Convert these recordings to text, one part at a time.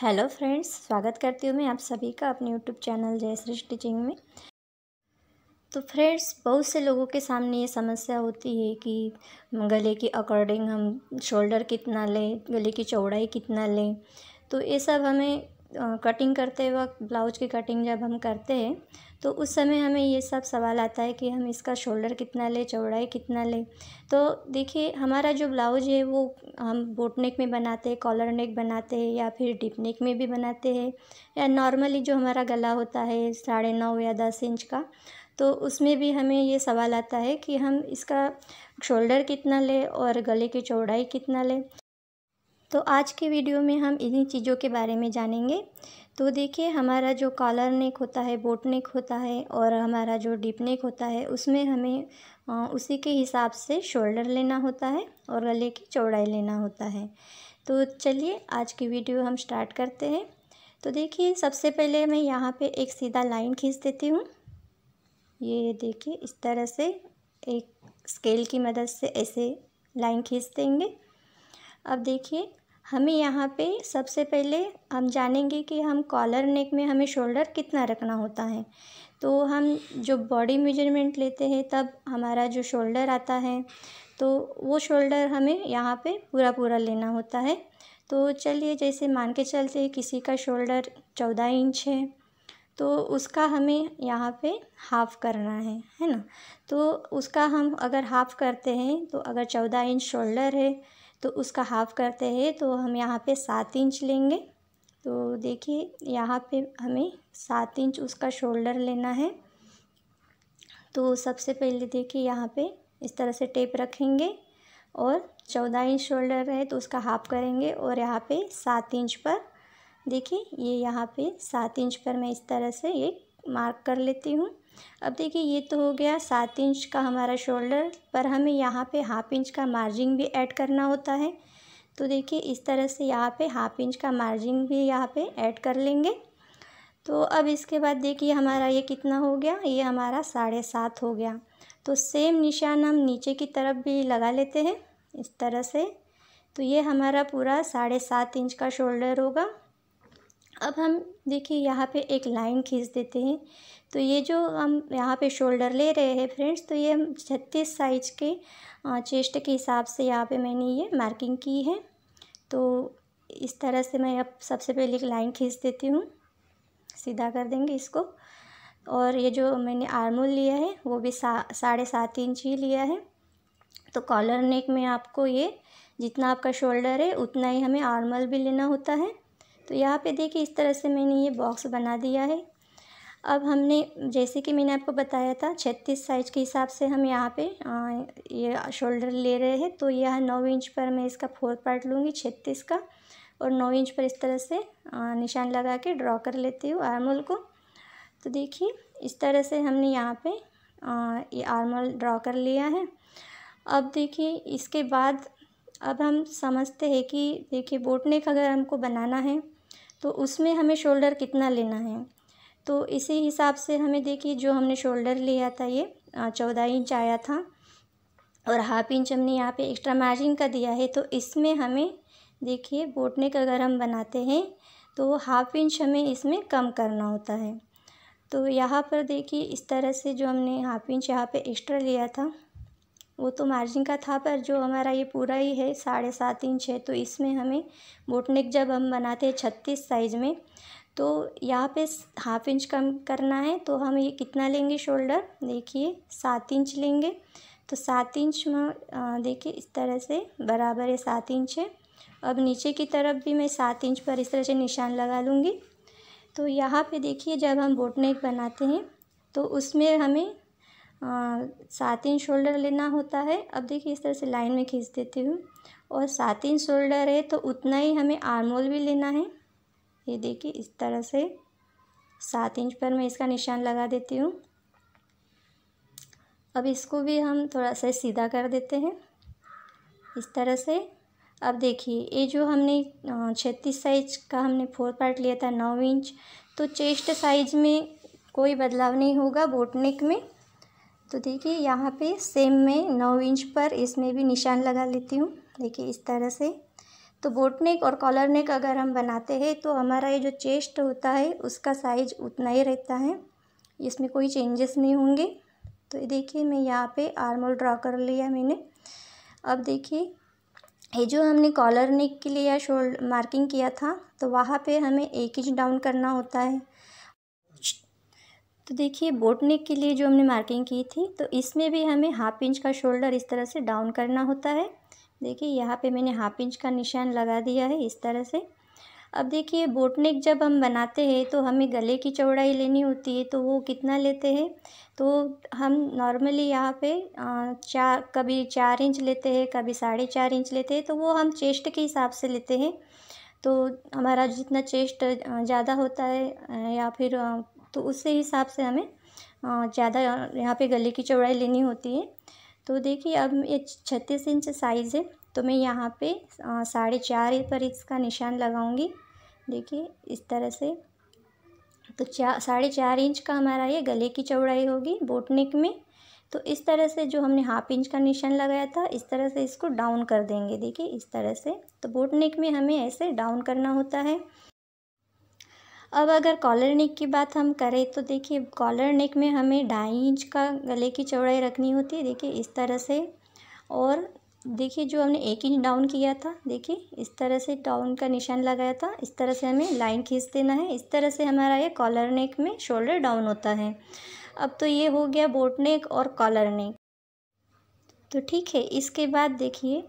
hello friends स्वागत करती हूँ मैं आप सभी का अपने यूट्यूब चैनल जयश्री स्टिचिंग में तो फ्रेंड्स बहुत से लोगों के सामने ये समस्या होती है कि गले के अकॉर्डिंग हम शोल्डर कितना लें गले की चौड़ाई कितना लें तो ये सब हमें कटिंग करते वक्त ब्लाउज की कटिंग जब हम करते हैं तो उस समय हमें ये सब सवाल आता है कि हम इसका शोल्डर कितना लें चौड़ाई कितना लें तो देखिए हमारा जो ब्लाउज है वो हम बोटनेक में बनाते हैं कॉलर नेक बनाते हैं या फिर डिप नेक में भी बनाते हैं या नॉर्मली जो हमारा गला होता है साढ़े नौ या दस इंच का तो उसमें भी हमें ये सवाल आता है कि हम इसका शोल्डर कितना लें और गले की चौड़ाई कितना लें तो आज के वीडियो में हम इन्हीं चीज़ों के बारे में जानेंगे तो देखिए हमारा जो कॉलर नेक होता है बोट नेक होता है और हमारा जो डीप नेक होता है उसमें हमें उसी के हिसाब से शोल्डर लेना होता है और गले की चौड़ाई लेना होता है तो चलिए आज की वीडियो हम स्टार्ट करते हैं तो देखिए सबसे पहले मैं यहाँ पे एक सीधा लाइन खींच देती हूँ ये देखिए इस तरह से एक स्केल की मदद से ऐसे लाइन खींच देंगे अब देखिए हमें यहाँ पे सबसे पहले हम जानेंगे कि हम कॉलर नेक में हमें शोल्डर कितना रखना होता है तो हम जो बॉडी मेजरमेंट लेते हैं तब हमारा जो शोल्डर आता है तो वो शोल्डर हमें यहाँ पे पूरा पूरा लेना होता है तो चलिए जैसे मान के चलते हैं किसी का शोल्डर चौदह इंच है तो उसका हमें यहाँ पे हाफ़ करना है है ना तो उसका हम अगर हाफ़ करते हैं तो अगर चौदह इंच शोल्डर है तो उसका हाफ़ करते हैं तो हम यहाँ पे सात इंच लेंगे तो देखिए यहाँ पे हमें सात इंच उसका शोल्डर लेना है तो सबसे पहले देखिए यहाँ पे इस तरह से टेप रखेंगे और चौदह इंच शोल्डर है तो उसका हाफ करेंगे और यहाँ पे सात इंच पर देखिए ये यहाँ पे सात इंच पर मैं इस तरह से ये मार्क कर लेती हूँ अब देखिए ये तो हो गया सात इंच का हमारा शोल्डर पर हमें यहाँ पे हाफ इंच का मार्जिन भी ऐड करना होता है तो देखिए इस तरह से यहाँ पे हाफ इंच का मार्जिन भी यहाँ पे ऐड कर लेंगे तो अब इसके बाद देखिए हमारा ये कितना हो गया ये हमारा साढ़े सात हो गया तो सेम निशान हम नीचे की तरफ भी लगा लेते हैं इस तरह से तो ये हमारा पूरा साढ़े सात इंच का शोल्डर होगा अब हम देखिए यहाँ पे एक लाइन खींच देते हैं तो ये जो हम यहाँ पे शोल्डर ले रहे हैं फ्रेंड्स तो ये हम छत्तीस साइज के चेस्ट के हिसाब से यहाँ पे मैंने ये मार्किंग की है तो इस तरह से मैं अब सबसे पहले एक लाइन खींच देती हूँ सीधा कर देंगे इसको और ये जो मैंने आर्मोल लिया है वो भी सा साढ़े सात इंच ही लिया है तो कॉलर नेक में आपको ये जितना आपका शोल्डर है उतना ही हमें आर्मल भी लेना होता है तो यहाँ पे देखिए इस तरह से मैंने ये बॉक्स बना दिया है अब हमने जैसे कि मैंने आपको बताया था छत्तीस साइज के हिसाब से हम यहाँ पे आ, ये शोल्डर ले रहे हैं तो यह नौ इंच पर मैं इसका फोर पार्ट लूँगी छत्तीस का और नौ इंच पर इस तरह से आ, निशान लगा के ड्रॉ कर लेती हूँ आर्मोल को तो देखिए इस तरह से हमने यहाँ पे आ, ये आर्मोल ड्रॉ कर लिया है अब देखिए इसके बाद अब हम समझते हैं कि देखिए बोटनेक अगर हमको बनाना है तो उसमें हमें शोल्डर कितना लेना है तो इसी हिसाब से हमें देखिए जो हमने शोल्डर लिया था ये चौदह इंच आया था और हाफ इंच हमने यहाँ पे एक्स्ट्रा मार्जिन का दिया है तो इसमें हमें देखिए बोटनेक अगर हम बनाते हैं तो हाफ इंच हमें इसमें कम करना होता है तो यहाँ पर देखिए इस तरह से जो हमने हाफ इंच यहाँ पे एक्स्ट्रा लिया था वो तो मार्जिन का था पर जो हमारा ये पूरा ही है साढ़े सात इंच है तो इसमें हमें बोटनेक जब हम बनाते हैं छत्तीस साइज़ में तो यहाँ पे हाफ इंच कम करना है तो हम ये कितना लेंगे शोल्डर देखिए सात इंच लेंगे तो सात इंच में देखिए इस तरह से बराबर है सात इंच है अब नीचे की तरफ भी मैं सात इंच पर इस तरह से निशान लगा लूँगी तो यहाँ पे देखिए जब हम बोटनेक बनाते हैं तो उसमें हमें सात इंच शोल्डर लेना होता है अब देखिए इस तरह से लाइन में खींच देती हूँ और सात इंच शोल्डर है तो उतना ही हमें आर्मोल भी लेना है ये देखिए इस तरह से सात इंच पर मैं इसका निशान लगा देती हूँ अब इसको भी हम थोड़ा सा सीधा कर देते हैं इस तरह से अब देखिए ये जो हमने छत्तीस साइज का हमने फोर पार्ट लिया था नौ इंच तो चेस्ट साइज में कोई बदलाव नहीं होगा बोटनेक में तो देखिए यहाँ पे सेम में नौ इंच पर इसमें भी निशान लगा लेती हूँ देखिए इस तरह से तो बोट नेक और कॉलर नेक अगर हम बनाते हैं तो हमारा ये जो चेस्ट होता है उसका साइज उतना ही रहता है इसमें कोई चेंजेस नहीं होंगे तो ये देखिए मैं यहाँ पे आर्मोल ड्रॉ कर लिया मैंने अब देखिए ये जो हमने कॉलर नेक के लिए या शोल्ड मार्किंग किया था तो वहाँ पे हमें एक इंच डाउन करना होता है तो देखिए बोटनेक के लिए जो हमने मार्किंग की थी तो इसमें भी हमें हाफ इंच का शोल्डर इस तरह से डाउन करना होता है देखिए यहाँ पे मैंने हाफ इंच का निशान लगा दिया है इस तरह से अब देखिए बोटनेक जब हम बनाते हैं तो हमें गले की चौड़ाई लेनी होती है तो वो कितना लेते हैं तो हम नॉर्मली यहाँ पे चार कभी चार इंच लेते हैं कभी साढ़े चार इंच लेते हैं तो वो हम चेस्ट के हिसाब से लेते हैं तो हमारा जितना चेस्ट ज़्यादा होता है या फिर तो उससे हिसाब से हमें ज़्यादा यहाँ पे गले की चौड़ाई लेनी होती है तो देखिए अब ये छत्तीस इंच साइज़ है तो मैं यहाँ पे साढ़े चार पर इसका निशान लगाऊंगी देखिए इस तरह से तो चार साढ़े चार इंच का हमारा ये गले की चौड़ाई होगी बोटनेक में तो इस तरह से जो हमने हाफ इंच का निशान लगाया था इस तरह से इसको डाउन कर देंगे देखिए इस तरह से तो बोटनेक में हमें ऐसे डाउन करना होता है अब अगर कॉलर नेक की बात हम करें तो देखिए कॉलर नेक में हमें ढाई इंच का गले की चौड़ाई रखनी होती है देखिए इस तरह से और देखिए जो हमने एक इंच डाउन किया था देखिए इस तरह से डाउन का निशान लगाया था इस तरह से हमें लाइन खींच देना है इस तरह से हमारा ये कॉलर नेक में शोल्डर डाउन होता है अब तो ये हो गया बोट नेक और कॉलर नेक तो ठीक है इसके बाद देखिए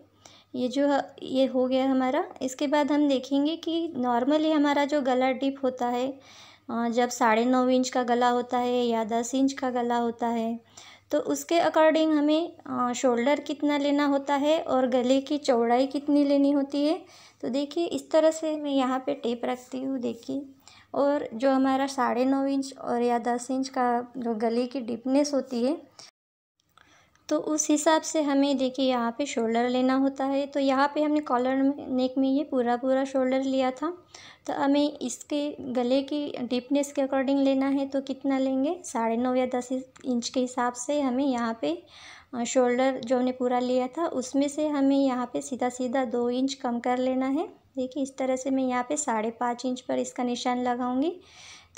ये जो ये हो गया हमारा इसके बाद हम देखेंगे कि नॉर्मली हमारा जो गला डिप होता है जब साढ़े नौ इंच का गला होता है या दस इंच का गला होता है तो उसके अकॉर्डिंग हमें शोल्डर कितना लेना होता है और गले की चौड़ाई कितनी लेनी होती है तो देखिए इस तरह से मैं यहाँ पे टेप रखती हूँ देखिए और जो हमारा साढ़े नौ इंच और या दस इंच का जो गले की डिपनेस होती है तो उस हिसाब से हमें देखिए यहाँ पे शोल्डर लेना होता है तो यहाँ पे हमने कॉलर नेक में ये पूरा पूरा शोल्डर लिया था तो हमें इसके गले की डीपनेस के अकॉर्डिंग लेना है तो कितना लेंगे साढ़े नौ या दस इंच के हिसाब से हमें यहाँ पे शोल्डर जो हमने पूरा लिया था उसमें से हमें यहाँ पे सीधा सीधा दो इंच कम कर लेना है देखिए इस तरह से मैं यहाँ पर साढ़े पाँच इंच पर इसका निशान लगाऊँगी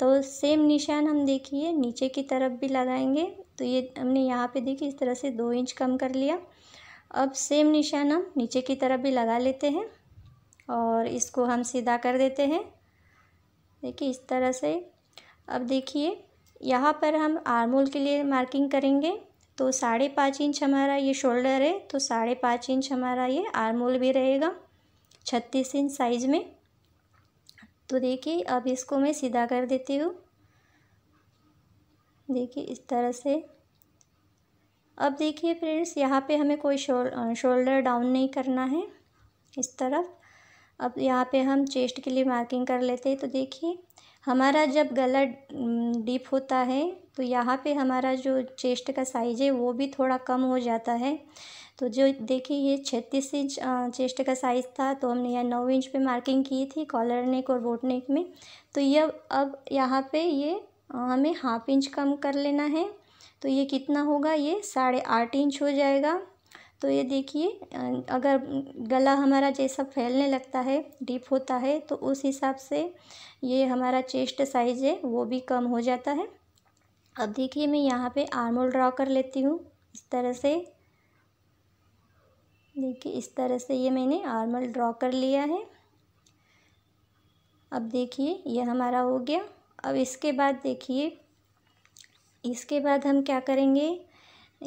तो सेम निशान हम देखिए नीचे की तरफ भी लगाएंगे तो ये हमने यहाँ पे देखिए इस तरह से दो इंच कम कर लिया अब सेम निशान हम नीचे की तरफ भी लगा लेते हैं और इसको हम सीधा कर देते हैं देखिए इस तरह से अब देखिए यहाँ पर हम आर्मोल के लिए मार्किंग करेंगे तो साढ़े पाँच इंच हमारा ये शोल्डर है तो साढ़े पाँच इंच हमारा ये आर्मोल भी रहेगा छत्तीस इंच साइज़ में तो देखिए अब इसको मैं सीधा कर देती हूँ देखिए इस तरह से अब देखिए फ्रेंड्स यहाँ पे हमें कोई शोल शोल्डर डाउन नहीं करना है इस तरफ अब यहाँ पे हम चेस्ट के लिए मार्किंग कर लेते हैं तो देखिए हमारा जब गला डीप होता है तो यहाँ पे हमारा जो चेस्ट का साइज है वो भी थोड़ा कम हो जाता है तो जो देखिए ये छत्तीस इंच चेस्ट का साइज़ था तो हमने यहाँ नौ इंच पे मार्किंग की थी कॉलर नेक और बोट नेक में तो यह अब यहाँ पे ये हमें हाफ इंच कम कर लेना है तो ये कितना होगा ये साढ़े आठ इंच हो जाएगा तो ये देखिए अगर गला हमारा जैसा फैलने लगता है डीप होता है तो उस हिसाब से ये हमारा चेस्ट साइज है वो भी कम हो जाता है अब देखिए मैं यहाँ पे आर्मोल ड्रा कर लेती हूँ इस तरह से देखिए इस तरह से ये मैंने आर्मल ड्रा कर लिया है अब देखिए ये हमारा हो गया अब इसके बाद देखिए इसके बाद हम क्या करेंगे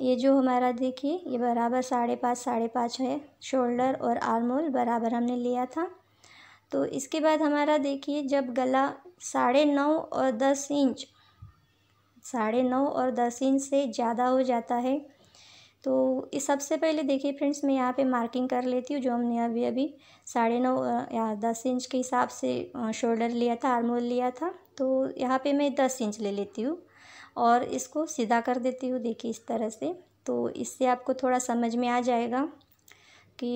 ये जो हमारा देखिए ये बराबर साढ़े पाँच साढ़े पाँच है शोल्डर और आर्मोल बराबर हमने लिया था तो इसके बाद हमारा देखिए जब गला साढ़े नौ और दस इंच साढ़े नौ और दस इंच से ज़्यादा हो जाता है तो इस सबसे पहले देखिए फ्रेंड्स मैं यहाँ पे मार्किंग कर लेती हूँ जो हमने अभी अभी साढ़े नौ या दस इंच के हिसाब से शोल्डर लिया था आर्मोल लिया था तो यहाँ पे मैं दस इंच ले लेती हूँ और इसको सीधा कर देती हूँ देखिए इस तरह से तो इससे आपको थोड़ा समझ में आ जाएगा कि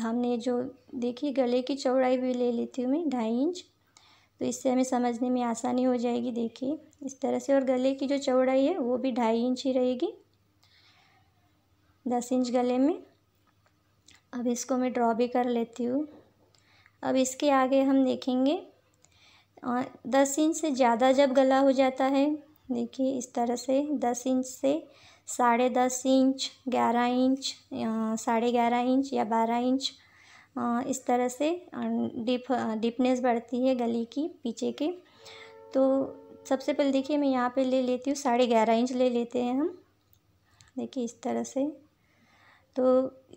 हमने जो देखिए गले की चौड़ाई भी ले लेती हूँ मैं ढाई इंच तो इससे हमें समझने में आसानी हो जाएगी देखिए इस तरह से और गले की जो चौड़ाई है वो भी ढाई इंच ही रहेगी दस इंच गले में अब इसको मैं ड्रॉ भी कर लेती हूँ अब इसके आगे हम देखेंगे और दस इंच से ज़्यादा जब गला हो जाता है देखिए इस तरह से दस इंच से साढ़े दस इंच ग्यारह इंच साढ़े ग्यारह इंच या बारह इंच इस तरह से डीप डिपनेस बढ़ती है गली की पीछे के तो सबसे पहले देखिए मैं यहाँ पे ले लेती हूँ साढ़े ग्यारह इंच ले लेते हैं हम देखिए इस तरह से तो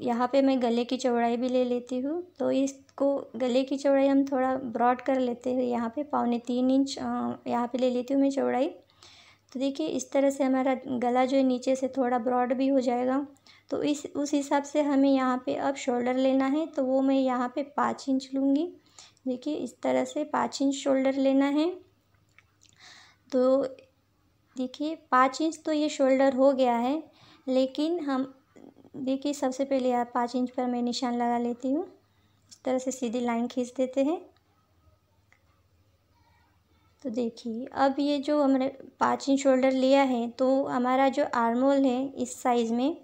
यहाँ पे मैं गले की चौड़ाई भी ले लेती हूँ तो इस इसको गले की चौड़ाई हम थोड़ा ब्रॉड कर लेते हैं यहाँ पे पौने तीन इंच यहाँ पे ले लेती हूँ मैं चौड़ाई तो देखिए इस तरह से हमारा गला जो है नीचे से थोड़ा ब्रॉड भी हो जाएगा तो इस उस हिसाब से हमें यहाँ पे अब शोल्डर लेना है तो वो मैं यहाँ पे पाँच इंच लूँगी देखिए इस तरह से पाँच इंच शोल्डर लेना है तो देखिए पाँच इंच तो ये शोल्डर हो गया है लेकिन हम देखिए सबसे पहले यार पाँच इंच पर मैं निशान लगा लेती हूँ तरह से सीधी लाइन खींच देते हैं तो देखिए अब ये जो हमने पाँच इंच शोल्डर लिया है तो हमारा जो आर्मोल है इस साइज़ में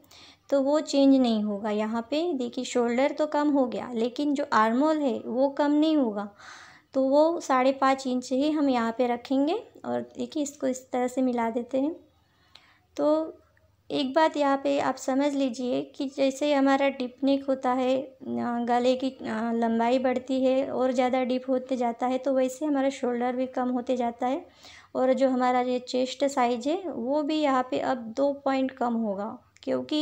तो वो चेंज नहीं होगा यहाँ पे देखिए शोल्डर तो कम हो गया लेकिन जो आर्मोल है वो कम नहीं होगा तो वो साढ़े पाँच इंच ही हम यहाँ पे रखेंगे और देखिए इसको इस तरह से मिला देते हैं तो एक बात यहाँ पे आप समझ लीजिए कि जैसे हमारा डिप नेक होता है गले की लंबाई बढ़ती है और ज़्यादा डीप होते जाता है तो वैसे हमारा शोल्डर भी कम होते जाता है और जो हमारा ये चेस्ट साइज है वो भी यहाँ पे अब दो पॉइंट कम होगा क्योंकि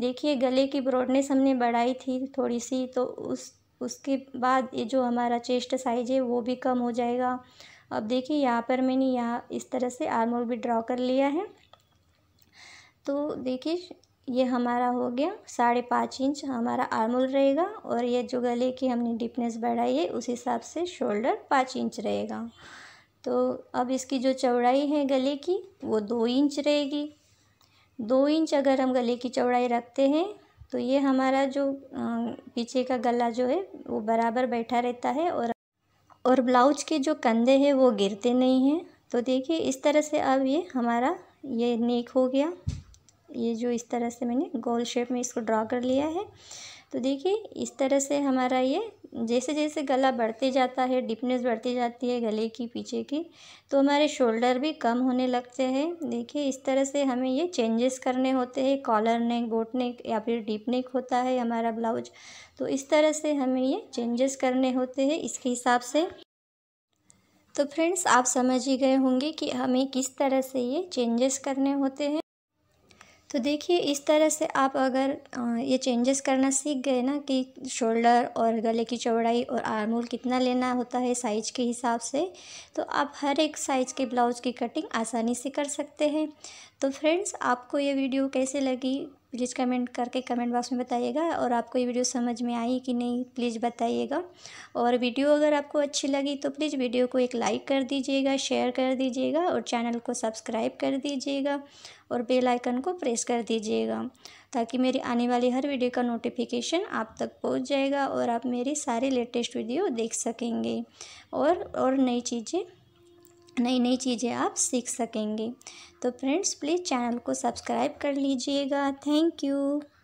देखिए गले की ब्रॉडनेस हमने बढ़ाई थी थोड़ी सी तो उस उसके बाद ये जो हमारा चेस्ट साइज है वो भी कम हो जाएगा अब देखिए यहाँ पर मैंने यहाँ इस तरह से आर्मोल भी ड्रॉ कर लिया है तो देखिए ये हमारा हो गया साढ़े पाँच इंच हमारा आर्मोल रहेगा और ये जो गले की हमने डिपनेस बढ़ाई है उस हिसाब से शोल्डर पाँच इंच रहेगा तो अब इसकी जो चौड़ाई है गले की वो दो इंच रहेगी दो इंच अगर हम गले की चौड़ाई रखते हैं तो ये हमारा जो पीछे का गला जो है वो बराबर बैठा रहता है और और ब्लाउज के जो कंधे हैं वो गिरते नहीं हैं तो देखिए इस तरह से अब ये हमारा ये नेक हो गया ये जो इस तरह से मैंने गोल शेप में इसको ड्रॉ कर लिया है तो देखिए इस तरह से हमारा ये जैसे जैसे गला बढ़ते जाता है डिपनेस बढ़ती जाती है गले की पीछे की तो हमारे शोल्डर भी कम होने लगते हैं देखिए इस तरह से हमें ये चेंजेस करने होते हैं कॉलर नेक बोट नेक या फिर डीप नेक होता है हमारा ब्लाउज तो इस तरह से हमें ये चेंजेस करने होते हैं इसके हिसाब से तो फ्रेंड्स आप समझ ही गए होंगे कि हमें किस तरह से ये चेंजेस करने होते हैं तो देखिए इस तरह से आप अगर ये चेंजेस करना सीख गए ना कि शोल्डर और गले की चौड़ाई और होल कितना लेना होता है साइज के हिसाब से तो आप हर एक साइज के ब्लाउज की कटिंग आसानी से कर सकते हैं तो फ्रेंड्स आपको ये वीडियो कैसे लगी प्लीज़ कमेंट करके कमेंट बॉक्स में बताइएगा और आपको ये वीडियो समझ में आई कि नहीं प्लीज़ बताइएगा और वीडियो अगर आपको अच्छी लगी तो प्लीज़ वीडियो को एक लाइक कर दीजिएगा शेयर कर दीजिएगा और चैनल को सब्सक्राइब कर दीजिएगा और बेल आइकन को प्रेस कर दीजिएगा ताकि मेरी आने वाली हर वीडियो का नोटिफिकेशन आप तक पहुँच जाएगा और आप मेरी सारी लेटेस्ट वीडियो देख सकेंगे और और नई चीज़ें नई नई चीज़ें आप सीख सकेंगे तो फ्रेंड्स प्लीज़ चैनल को सब्सक्राइब कर लीजिएगा थैंक यू